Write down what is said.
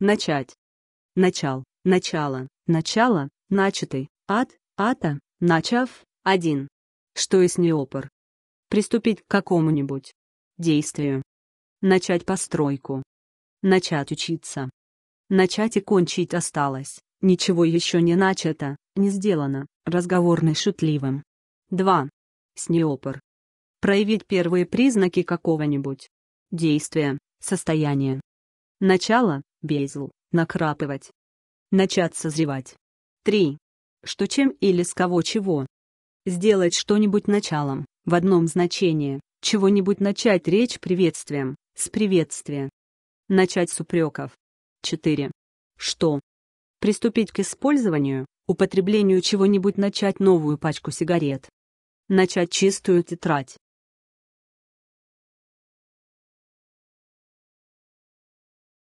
начать. Начал, начало, начало, начатый, ад, ата, начав, один. Что из не опор? Приступить к какому-нибудь действию. Начать постройку. Начать учиться. Начать и кончить осталось. Ничего еще не начато, не сделано, разговорный шутливым. 2. Снеопор. Проявить первые признаки какого-нибудь действия, состояния. Начало, Бейзл, накрапывать. Начать созревать. 3. Что чем или с кого чего. Сделать что-нибудь началом, в одном значении, чего-нибудь начать речь приветствием, с приветствия. Начать с упреков. 4. Что? Приступить к использованию, употреблению чего-нибудь начать новую пачку сигарет. Начать чистую тетрадь.